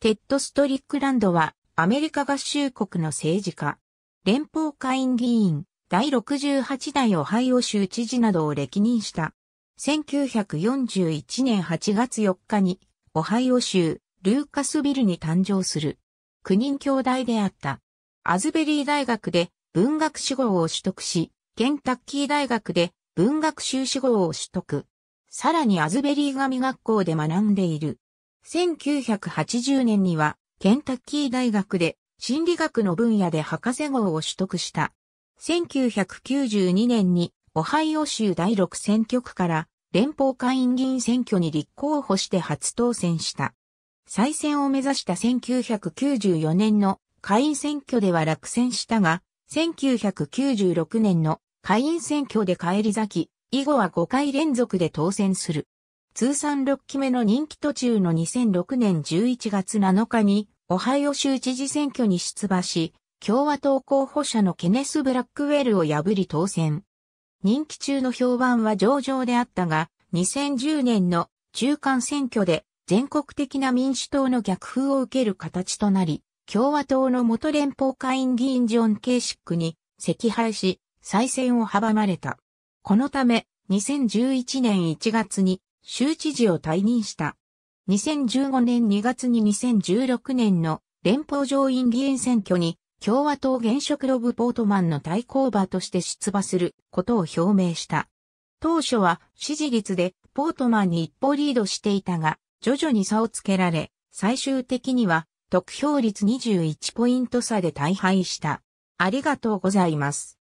テッド・ストリックランドは、アメリカ合衆国の政治家、連邦下院議員、第68代オハイオ州知事などを歴任した。1941年8月4日に、オハイオ州、ルーカスビルに誕生する、9人兄弟であった。アズベリー大学で文学士号を取得し、ケンタッキー大学で文学修士号を取得。さらにアズベリー神学校で学んでいる。1980年には、ケンタッキー大学で心理学の分野で博士号を取得した。1992年にオハイオ州第6選挙区から連邦会員議員選挙に立候補して初当選した。再選を目指した1994年の会員選挙では落選したが、1996年の会員選挙で返り咲き、以後は5回連続で当選する。通算6期目の任期途中の2006年11月7日に、オハイオ州知事選挙に出馬し、共和党候補者のケネス・ブラックウェルを破り当選。任期中の評判は上々であったが、2010年の中間選挙で全国的な民主党の逆風を受ける形となり、共和党の元連邦会員議員ジョン・ケーシックに赤敗し、再選を阻まれた。このため、2011年1月に州知事を退任した。2015年2月に2016年の連邦上院議員選挙に共和党現職ロブ・ポートマンの対抗馬として出馬することを表明した。当初は支持率でポートマンに一歩リードしていたが、徐々に差をつけられ、最終的には得票率21ポイント差で大敗した。ありがとうございます。